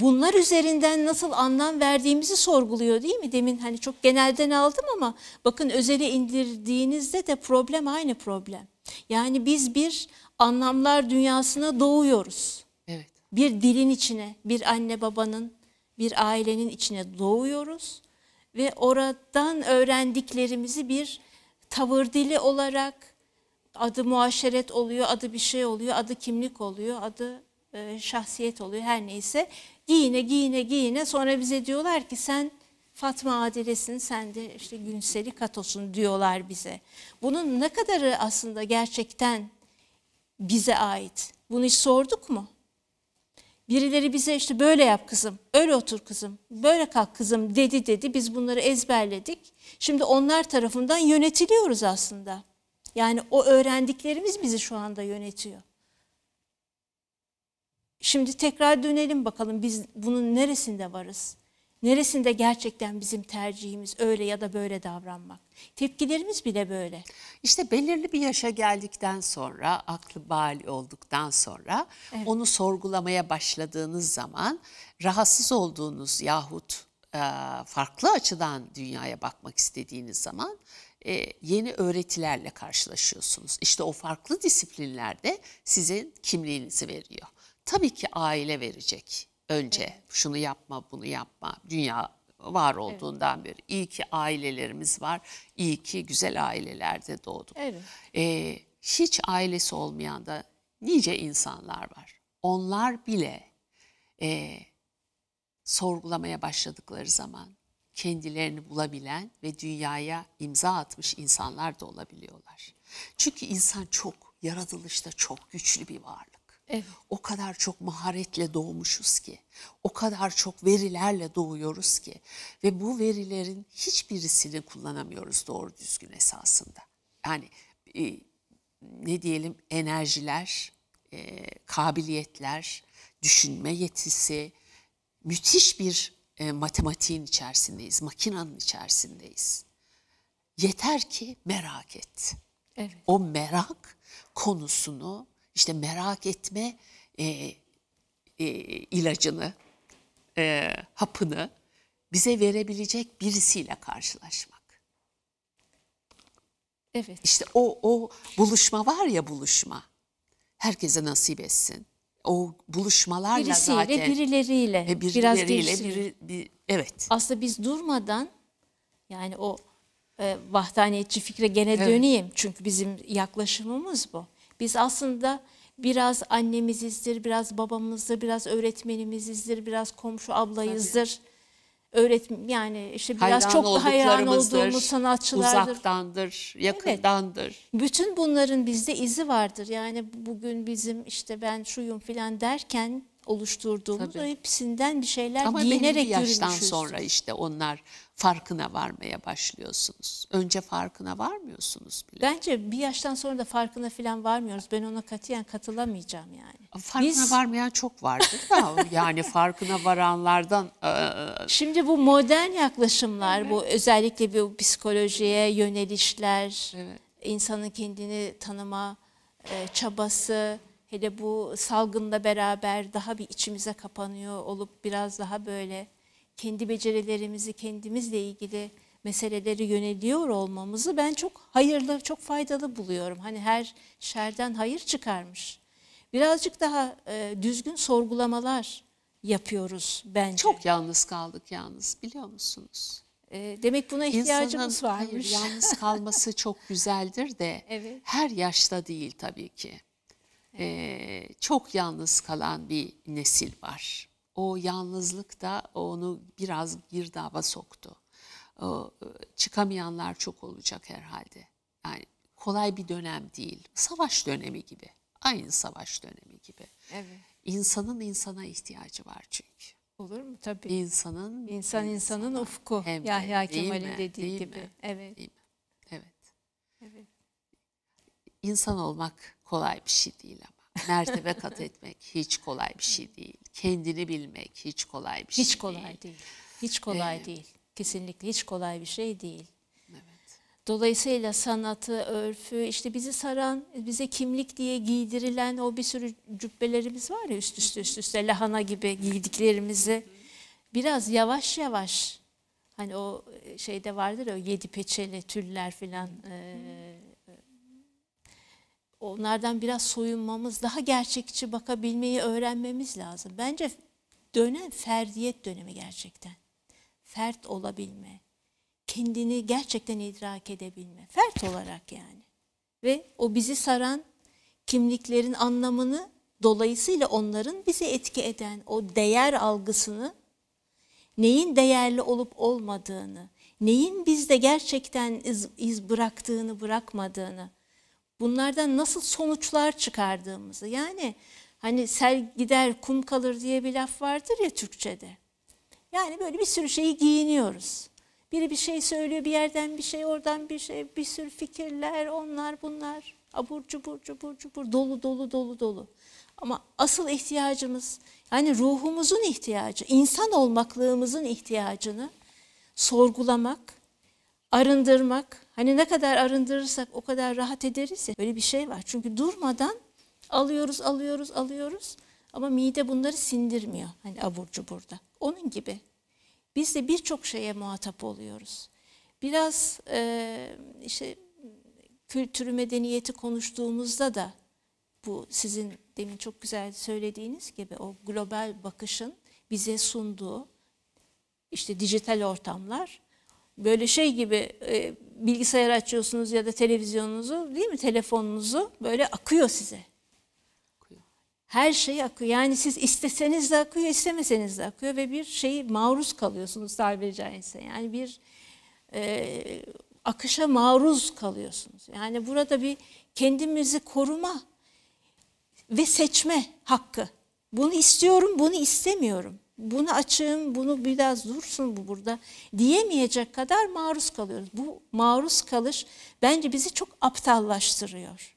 bunlar üzerinden nasıl anlam verdiğimizi sorguluyor değil mi? Demin hani çok genelden aldım ama bakın özele indirdiğinizde de problem aynı problem. Yani biz bir anlamlar dünyasına doğuyoruz. Evet. Bir dilin içine, bir anne babanın, bir ailenin içine doğuyoruz ve oradan öğrendiklerimizi bir tavır dili olarak adı muaşeret oluyor, adı bir şey oluyor, adı kimlik oluyor, adı e, şahsiyet oluyor her neyse Giyine giyine giyine sonra bize diyorlar ki sen Fatma Adile'sin sen de işte Günseli Katos'un diyorlar bize. Bunun ne kadarı aslında gerçekten bize ait? Bunu hiç sorduk mu? Birileri bize işte böyle yap kızım, öyle otur kızım, böyle kalk kızım dedi dedi. Biz bunları ezberledik. Şimdi onlar tarafından yönetiliyoruz aslında. Yani o öğrendiklerimiz bizi şu anda yönetiyor. Şimdi tekrar dönelim bakalım biz bunun neresinde varız? Neresinde gerçekten bizim tercihimiz öyle ya da böyle davranmak? Tepkilerimiz bile böyle. İşte belirli bir yaşa geldikten sonra, aklı bali olduktan sonra evet. onu sorgulamaya başladığınız zaman rahatsız olduğunuz yahut e, farklı açıdan dünyaya bakmak istediğiniz zaman e, yeni öğretilerle karşılaşıyorsunuz. İşte o farklı disiplinlerde sizin kimliğinizi veriyor tabii ki aile verecek önce. Evet. Şunu yapma, bunu yapma. Dünya var olduğundan evet. beri. İyi ki ailelerimiz var. iyi ki güzel ailelerde doğduk. Evet. Ee, hiç ailesi olmayan da nice insanlar var. Onlar bile e, sorgulamaya başladıkları zaman kendilerini bulabilen ve dünyaya imza atmış insanlar da olabiliyorlar. Çünkü insan çok, yaratılışta çok güçlü bir varlık. Evet. O kadar çok maharetle doğmuşuz ki, o kadar çok verilerle doğuyoruz ki ve bu verilerin hiçbirisini kullanamıyoruz doğru düzgün esasında. Yani e, ne diyelim enerjiler, e, kabiliyetler, düşünme yetisi, müthiş bir e, matematiğin içerisindeyiz, makinanın içerisindeyiz. Yeter ki merak et. Evet. O merak konusunu işte merak etme e, e, ilacını, e, hapını bize verebilecek birisiyle karşılaşmak. Evet. İşte o o buluşma var ya buluşma. Herkese nasip etsin. O buluşmalarla Birisiyle, zaten birileriyle, e, birileriyle biraz gelişsin. bir, evet. Aslında biz durmadan yani o e, vahdaniyetçi fikre gene evet. döneyim çünkü bizim yaklaşımımız bu. Biz aslında biraz annemizizdir, biraz babamızdır, biraz öğretmenimizizdir, biraz komşu ablayızdır. Tabii. Öğretmen yani işte biraz hayran çok da hayran olduğumuz sanatçılardır. Uzaktandır, yakındandır. Evet. Bütün bunların bizde izi vardır. Yani bugün bizim işte ben şuyum filan derken oluşturduğumuz Tabii. hepsinden bir şeyler Ama giyinerek belli yaştan sonra işte onlar farkına varmaya başlıyorsunuz. Önce farkına varmıyorsunuz bile. Bence bir yaştan sonra da farkına falan varmıyoruz. Ben ona katiyen katılamayacağım yani. Farkına Biz... varmayan çok vardır da [LAUGHS] yani farkına varanlardan. E, Şimdi bu modern yaklaşımlar, evet. bu özellikle bu psikolojiye yönelişler, evet. insanın kendini tanıma e, çabası, hele bu salgınla beraber daha bir içimize kapanıyor olup biraz daha böyle kendi becerilerimizi kendimizle ilgili meseleleri yöneliyor olmamızı ben çok hayırlı, çok faydalı buluyorum. Hani her şerden hayır çıkarmış. Birazcık daha e, düzgün sorgulamalar yapıyoruz bence. Çok yalnız kaldık yalnız biliyor musunuz? E, demek buna ihtiyacımız İnsanın, varmış. Hayır, yalnız kalması [LAUGHS] çok güzeldir de evet. her yaşta değil tabii ki e, çok yalnız kalan bir nesil var. O yalnızlık da onu biraz girdaba soktu. O, e, çıkamayanlar çok olacak herhalde. Yani kolay bir dönem değil. Savaş dönemi gibi. Aynı savaş dönemi gibi. Evet. İnsanın insana ihtiyacı var çünkü. Olur mu? Tabii. İnsanın insan insanın insana. ufku. Hem Yahya Kemal'in dediği değil gibi. Mi? Evet. Değil mi? Evet. Evet. İnsan olmak kolay bir şey değil ama. Mertebe kat etmek hiç kolay bir şey değil. Kendini bilmek hiç kolay bir hiç şey kolay değil. değil. Hiç kolay ee, değil. Kesinlikle hiç kolay bir şey değil. Dolayısıyla sanatı, örfü, işte bizi saran, bize kimlik diye giydirilen o bir sürü cübbelerimiz var ya üst üste üst üste lahana gibi giydiklerimizi biraz yavaş yavaş hani o e, şeyde vardır ya, o yedi peçeli tüller filan e, onlardan biraz soyunmamız, daha gerçekçi bakabilmeyi öğrenmemiz lazım. Bence dönem ferdiyet dönemi gerçekten. Fert olabilme, kendini gerçekten idrak edebilme, fert olarak yani. Ve o bizi saran kimliklerin anlamını dolayısıyla onların bizi etki eden o değer algısını neyin değerli olup olmadığını, neyin bizde gerçekten iz, iz bıraktığını, bırakmadığını bunlardan nasıl sonuçlar çıkardığımızı. Yani hani sel gider kum kalır diye bir laf vardır ya Türkçe'de. Yani böyle bir sürü şeyi giyiniyoruz. Biri bir şey söylüyor bir yerden bir şey oradan bir şey bir sürü fikirler onlar bunlar abur cubur cubur cubur dolu dolu dolu dolu. Ama asıl ihtiyacımız yani ruhumuzun ihtiyacı, insan olmaklığımızın ihtiyacını sorgulamak, arındırmak. Hani ne kadar arındırırsak o kadar rahat ederiz ya. Böyle bir şey var. Çünkü durmadan alıyoruz, alıyoruz, alıyoruz. Ama mide bunları sindirmiyor. Hani abur burada. Onun gibi. Biz de birçok şeye muhatap oluyoruz. Biraz e, işte kültürü, medeniyeti konuştuğumuzda da bu sizin demin çok güzel söylediğiniz gibi o global bakışın bize sunduğu işte dijital ortamlar böyle şey gibi e, bilgisayar açıyorsunuz ya da televizyonunuzu değil mi telefonunuzu böyle akıyor size. Akıyor. Her şey akıyor. Yani siz isteseniz de akıyor, istemeseniz de akıyor ve bir şeyi maruz kalıyorsunuz tabiri caizse. Yani bir e, akışa maruz kalıyorsunuz. Yani burada bir kendimizi koruma ve seçme hakkı. Bunu istiyorum, bunu istemiyorum bunu açın, bunu biraz dursun bu burada diyemeyecek kadar maruz kalıyoruz. Bu maruz kalış bence bizi çok aptallaştırıyor.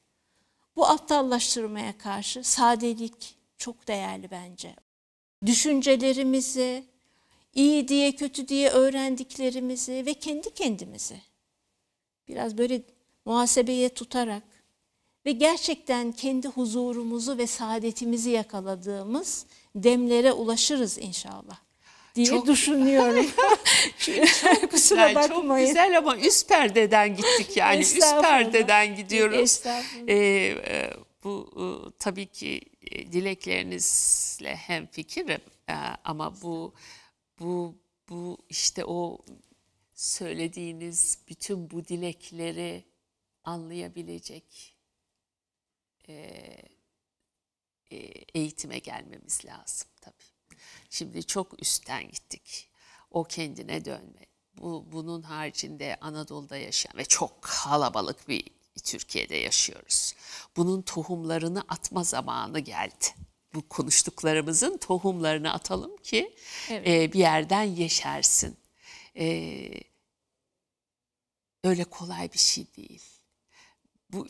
Bu aptallaştırmaya karşı sadelik çok değerli bence. Düşüncelerimizi, iyi diye kötü diye öğrendiklerimizi ve kendi kendimizi biraz böyle muhasebeye tutarak ve gerçekten kendi huzurumuzu ve saadetimizi yakaladığımız demlere ulaşırız inşallah diye çok, düşünüyorum. [LAUGHS] çok [LAUGHS] Kusura güzel, bakmayın. Çok güzel ama üst perdeden gittik yani. üst perdeden gidiyoruz. Ee, e, bu e, tabii ki e, dileklerinizle hem fikirim ama bu bu bu işte o söylediğiniz bütün bu dilekleri anlayabilecek e, e, eğitime gelmemiz lazım tabii. Şimdi çok üstten gittik. O kendine dönme. Bu, bunun haricinde Anadolu'da yaşayan ve çok kalabalık bir Türkiye'de yaşıyoruz. Bunun tohumlarını atma zamanı geldi. Bu konuştuklarımızın tohumlarını atalım ki evet. e, bir yerden yeşersin. E, öyle kolay bir şey değil. Bu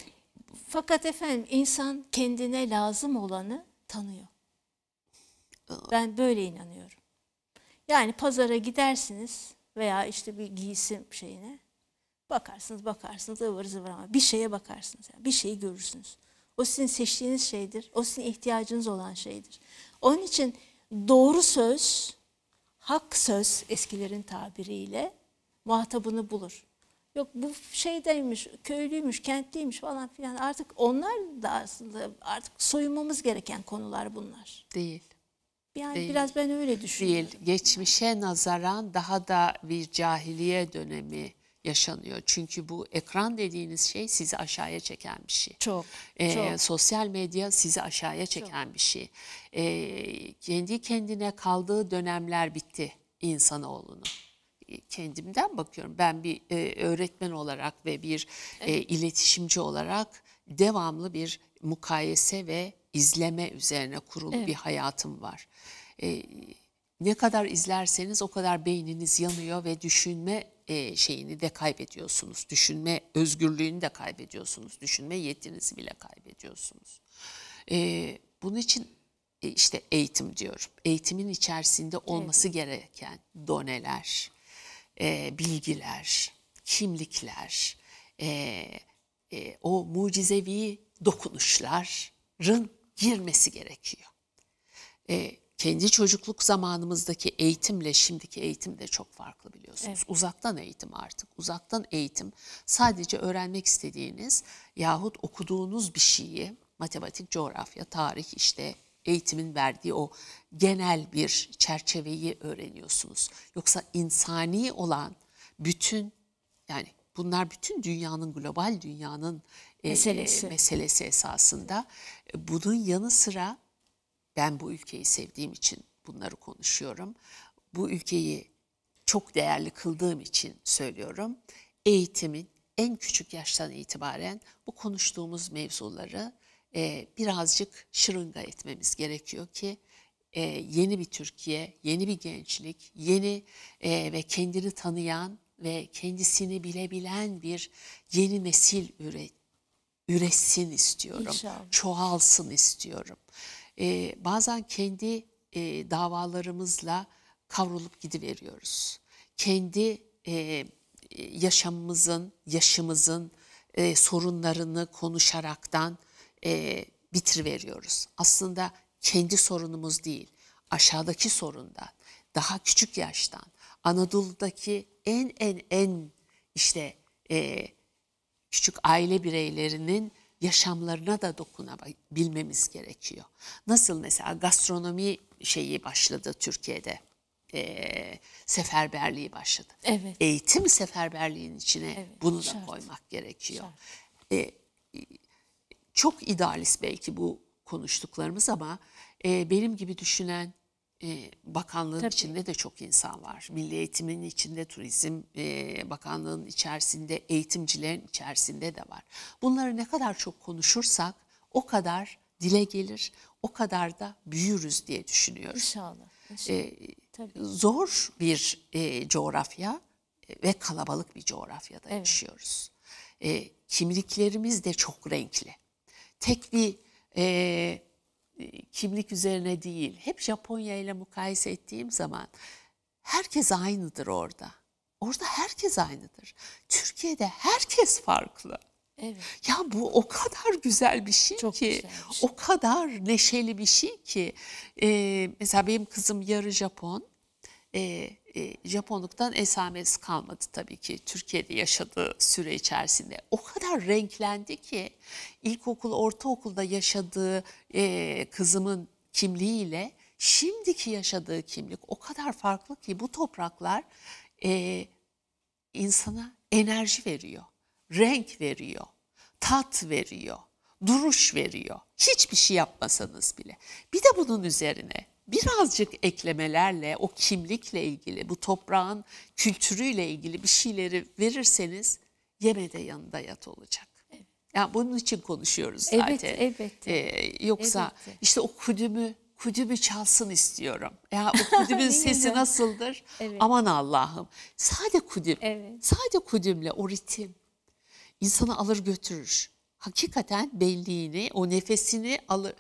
fakat efendim insan kendine lazım olanı tanıyor. Ben böyle inanıyorum. Yani pazara gidersiniz veya işte bir giysim şeyine bakarsınız bakarsınız ıvır zıvır ama bir şeye bakarsınız. Yani bir şeyi görürsünüz. O sizin seçtiğiniz şeydir. O sizin ihtiyacınız olan şeydir. Onun için doğru söz, hak söz eskilerin tabiriyle muhatabını bulur. Yok bu şeydeymiş, köylüymüş, kentliymiş falan filan. Artık onlar da aslında artık soyunmamız gereken konular bunlar. Değil. Yani değil. biraz ben öyle düşünüyorum. Değil. Geçmişe nazaran daha da bir cahiliye dönemi yaşanıyor. Çünkü bu ekran dediğiniz şey sizi aşağıya çeken bir şey. Çok. Ee, çok. Sosyal medya sizi aşağıya çeken çok. bir şey. Ee, kendi kendine kaldığı dönemler bitti insanoğlunun kendimden bakıyorum. Ben bir e, öğretmen olarak ve bir e, iletişimci olarak devamlı bir mukayese ve izleme üzerine kurulu evet. bir hayatım var. E, ne kadar izlerseniz o kadar beyniniz yanıyor ve düşünme e, şeyini de kaybediyorsunuz. Düşünme özgürlüğünü de kaybediyorsunuz. Düşünme yetinizi bile kaybediyorsunuz. E, bunun için e, işte eğitim diyorum. Eğitimin içerisinde olması gereken doneler, e, bilgiler, kimlikler, e, e, o mucizevi dokunuşların girmesi gerekiyor. E, kendi çocukluk zamanımızdaki eğitimle şimdiki eğitim de çok farklı biliyorsunuz. Evet. Uzaktan eğitim artık. Uzaktan eğitim sadece öğrenmek istediğiniz yahut okuduğunuz bir şeyi matematik, coğrafya, tarih işte eğitimin verdiği o genel bir çerçeveyi öğreniyorsunuz. Yoksa insani olan bütün yani bunlar bütün dünyanın global dünyanın meselesi, e, meselesi esasında. E, bunun yanı sıra ben bu ülkeyi sevdiğim için bunları konuşuyorum. Bu ülkeyi çok değerli kıldığım için söylüyorum. Eğitimin en küçük yaştan itibaren bu konuştuğumuz mevzuları e, birazcık şırınga etmemiz gerekiyor ki e, yeni bir Türkiye, yeni bir gençlik, yeni e, ve kendini tanıyan ve kendisini bilebilen bir yeni nesil üret, üretsin istiyorum. İnşallah. Çoğalsın istiyorum. E, bazen kendi e, davalarımızla kavrulup gidiveriyoruz. Kendi e, yaşamımızın, yaşımızın e, sorunlarını konuşaraktan e, bitir veriyoruz. Aslında kendi sorunumuz değil, aşağıdaki sorundan, daha küçük yaştan, Anadolu'daki en en en işte e, küçük aile bireylerinin yaşamlarına da dokunabilmemiz gerekiyor. Nasıl mesela gastronomi şeyi başladı Türkiye'de. E, seferberliği başladı. Evet. Eğitim seferberliğin içine evet, bunu da koymak gerekiyor. E, çok idealist belki bu konuştuklarımız ama e, benim gibi düşünen e, bakanlığın Tabii. içinde de çok insan var. Milli eğitimin içinde, turizm e, bakanlığının içerisinde, eğitimcilerin içerisinde de var. Bunları ne kadar çok konuşursak o kadar dile gelir, o kadar da büyürüz diye düşünüyorum. İnşallah. inşallah. E, Tabii. Zor bir e, coğrafya e, ve kalabalık bir coğrafyada evet. yaşıyoruz. E, kimliklerimiz de çok renkli tek bir e, e, kimlik üzerine değil. Hep Japonya ile mukayese ettiğim zaman herkes aynıdır orada. Orada herkes aynıdır. Türkiye'de herkes farklı. Evet. Ya bu o kadar güzel bir şey Çok ki, güzelmiş. o kadar neşeli bir şey ki. Ee, mesela benim kızım yarı Japon, e, e, Japonluktan esamesi kalmadı tabii ki Türkiye'de yaşadığı süre içerisinde. O kadar renklendi ki ilkokul, ortaokulda yaşadığı e, kızımın kimliğiyle şimdiki yaşadığı kimlik o kadar farklı ki bu topraklar e, insana enerji veriyor, renk veriyor, tat veriyor, duruş veriyor. Hiçbir şey yapmasanız bile. Bir de bunun üzerine birazcık eklemelerle o kimlikle ilgili bu toprağın kültürüyle ilgili bir şeyleri verirseniz yeme de yanında yat olacak. Evet. Yani bunun için konuşuyoruz zaten. Evet, evet. Ee, yoksa evet. işte o kudümü kudümü çalsın istiyorum. Ya o [LAUGHS] kudümün sesi nasıldır? Evet. Aman Allah'ım. Sade kudüm. Evet. Sade kudümle o ritim insanı alır götürür. Hakikaten benliğini, o nefesini alır.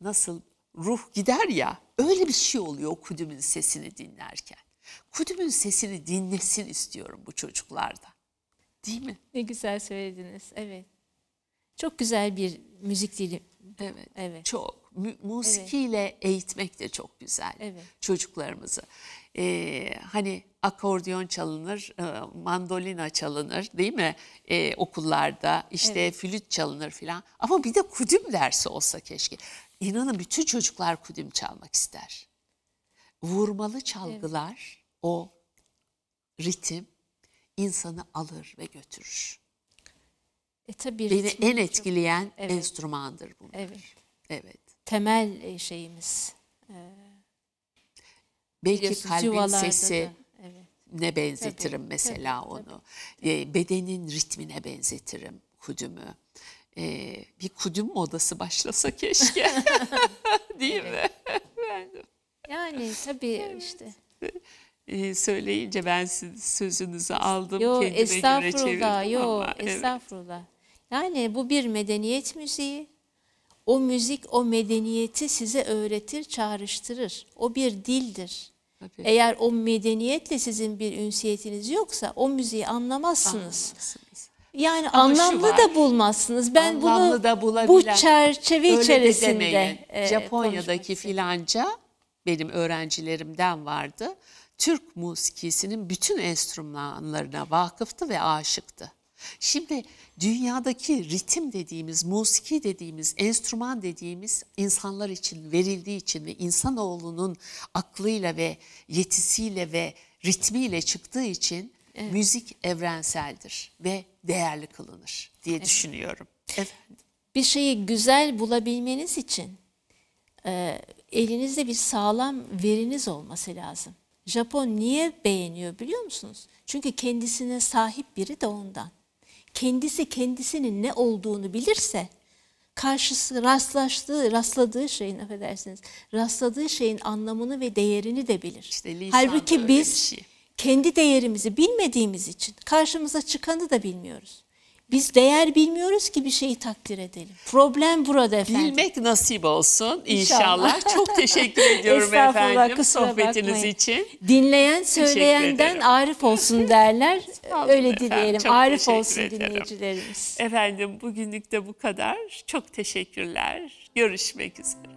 Nasıl ruh gider ya öyle bir şey oluyor Kudüm'ün sesini dinlerken. Kudüm'ün sesini dinlesin istiyorum bu çocuklarda. Değil mi? Ne güzel söylediniz. Evet. Çok güzel bir müzik dili. Evet. Evet. Çok. M musikiyle evet. eğitmek de çok güzel. Evet. Çocuklarımızı. Ee, hani akordiyon çalınır, e, mandolina çalınır değil mi? E, okullarda işte evet. flüt çalınır filan. Ama bir de kudüm dersi olsa keşke. İnanın bütün çocuklar kudüm çalmak ister. Vurmalı çalgılar evet. o ritim insanı alır ve götürür. E tabii Beni en etkileyen çok... evet. enstrümandır bunlar. Evet. Evet. Temel e, şeyimiz. Ee, Belki kalbin sesi da. evet. ne benzetirim tabii, mesela tabii, onu. Tabii. E, bedenin ritmine benzetirim hudümü e, bir kudüm modası başlasa keşke. [LAUGHS] [LAUGHS] Değil mi? yani tabii evet. işte. Ee, söyleyince ben sözünüzü aldım yo, kendime estağfurullah, yo, ama. Estağfurullah. Evet. Yani bu bir medeniyet müziği. O müzik o medeniyeti size öğretir, çağrıştırır. O bir dildir. Tabii. Eğer o medeniyetle sizin bir ünsiyetiniz yoksa o müziği anlamazsınız. anlamazsınız. Yani Ama anlamlı da bulmazsınız. Ben Anlamlı bunu da bu çerçeve Öyle içerisinde demeyin. e, Japonya'daki filanca benim öğrencilerimden vardı. Türk musikisinin bütün enstrümanlarına vakıftı ve aşıktı. Şimdi dünyadaki ritim dediğimiz, musiki dediğimiz, enstrüman dediğimiz insanlar için verildiği için ve insanoğlunun aklıyla ve yetisiyle ve ritmiyle çıktığı için Evet. Müzik evrenseldir ve değerli kılınır diye evet. düşünüyorum. Efendim. Bir şeyi güzel bulabilmeniz için e, elinizde bir sağlam veriniz olması lazım. Japon niye beğeniyor biliyor musunuz? Çünkü kendisine sahip biri de ondan. Kendisi kendisinin ne olduğunu bilirse karşısı rastlaştığı, rastladığı şeyin affedersiniz, rastladığı şeyin anlamını ve değerini de bilir. İşte Halbuki biz şey kendi değerimizi bilmediğimiz için karşımıza çıkanı da bilmiyoruz. Biz değer bilmiyoruz ki bir şeyi takdir edelim. Problem burada efendim. Bilmek nasip olsun inşallah. inşallah. [LAUGHS] Çok teşekkür ediyorum efendim sohbetiniz bakmayın. için. Dinleyen söyleyenden arif olsun derler. [LAUGHS] Öyle dileyelim. Çok arif olsun ederim. dinleyicilerimiz. Efendim bugünlük de bu kadar. Çok teşekkürler. Görüşmek üzere.